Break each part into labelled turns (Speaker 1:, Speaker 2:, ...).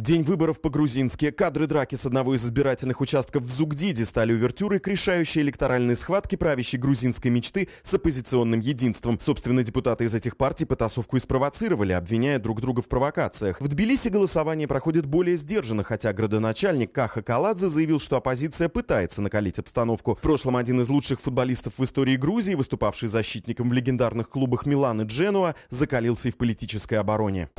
Speaker 1: День выборов по-грузински. Кадры драки с одного из избирательных участков в Зугдиде стали увертюрой к решающей электоральной схватке правящей грузинской мечты с оппозиционным единством. Собственно, депутаты из этих партий потасовку и спровоцировали, обвиняя друг друга в провокациях. В Тбилиси голосование проходит более сдержанно, хотя градоначальник Каха Каладзе заявил, что оппозиция пытается накалить обстановку. В прошлом один из лучших футболистов в истории Грузии, выступавший защитником в легендарных клубах Милан и Дженуа, закалился и в политической обороне.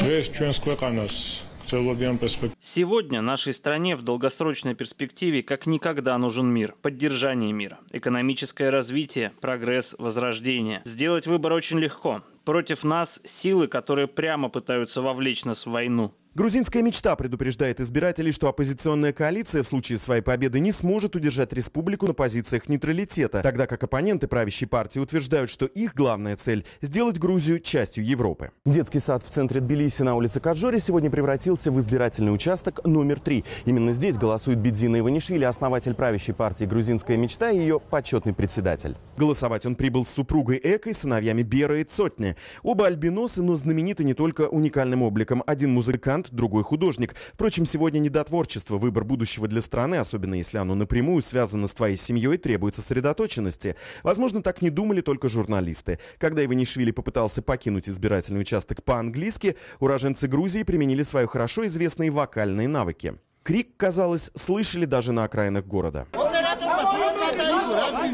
Speaker 1: Сегодня нашей стране в долгосрочной перспективе как никогда нужен мир, поддержание мира, экономическое развитие, прогресс, возрождение. Сделать выбор очень легко. Против нас силы, которые прямо пытаются вовлечь нас в войну. Грузинская мечта предупреждает избирателей, что оппозиционная коалиция в случае своей победы не сможет удержать республику на позициях нейтралитета, тогда как оппоненты правящей партии утверждают, что их главная цель – сделать Грузию частью Европы. Детский сад в центре Тбилиси на улице Каджори сегодня превратился в избирательный участок номер три. Именно здесь голосует Бедзина Иванишвили, основатель правящей партии «Грузинская мечта» и ее почетный председатель. Голосовать он прибыл с супругой Экой, сыновьями Бера и Цотни. Оба альбиносы, но знамениты не только уникальным обликом. Один музыкант музыкант, другой художник. Впрочем, сегодня не до творчества. Выбор будущего для страны, особенно если оно напрямую связано с твоей семьей, требует сосредоточенности. Возможно, так не думали только журналисты. Когда Иванишвили попытался покинуть избирательный участок по-английски, уроженцы Грузии применили свои хорошо известные вокальные навыки. Крик, казалось, слышали даже на окраинах города.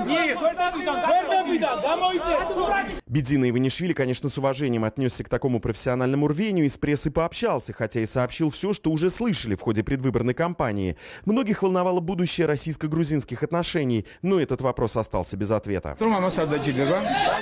Speaker 1: Нет! Бедзина Иванишвили, конечно, с уважением отнесся к такому профессиональному рвению и с прессой пообщался, хотя и сообщил все, что уже слышали в ходе предвыборной кампании. Многих волновало будущее российско-грузинских отношений, но этот вопрос остался без ответа.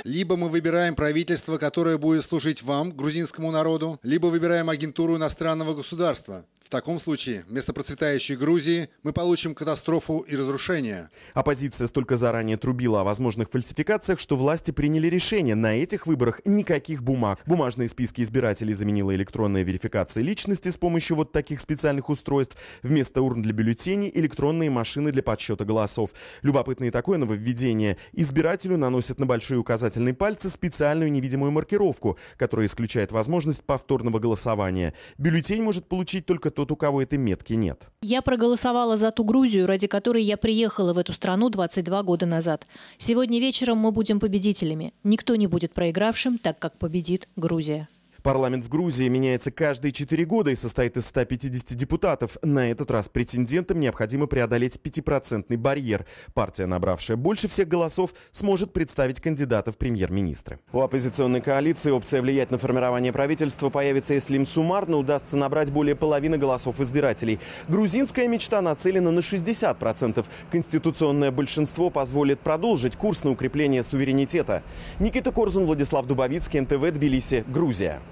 Speaker 1: Либо мы выбираем правительство, которое будет служить вам, грузинскому народу, либо выбираем агентуру иностранного государства. В таком случае, вместо процветающей Грузии, мы получим катастрофу и разрушение. Оппозиция столько заранее трубила о возможных фальсификациях, что власти приняли решение, на этих выборах никаких бумаг. Бумажные списки избирателей заменила электронная верификация личности с помощью вот таких специальных устройств. Вместо урн для бюллетеней электронные машины для подсчета голосов. Любопытное такое нововведение. Избирателю наносят на большие указательные пальцы специальную невидимую маркировку, которая исключает возможность повторного голосования. Бюллетень может получить только тот, у кого этой метки нет. Я проголосовала за ту Грузию, ради которой я приехала в эту страну 22 года назад. Сегодня вечером мы будем победителями. Никто не не будет проигравшим, так как победит Грузия. Парламент в Грузии меняется каждые 4 года и состоит из 150 депутатов. На этот раз претендентам необходимо преодолеть 5% барьер. Партия, набравшая больше всех голосов, сможет представить кандидатов премьер-министры. У оппозиционной коалиции опция влиять на формирование правительства появится, если им суммарно удастся набрать более половины голосов избирателей. Грузинская мечта нацелена на 60%. Конституционное большинство позволит продолжить курс на укрепление суверенитета. Никита Корзун, Владислав Дубовицкий, НТВ, Тбилиси, Грузия.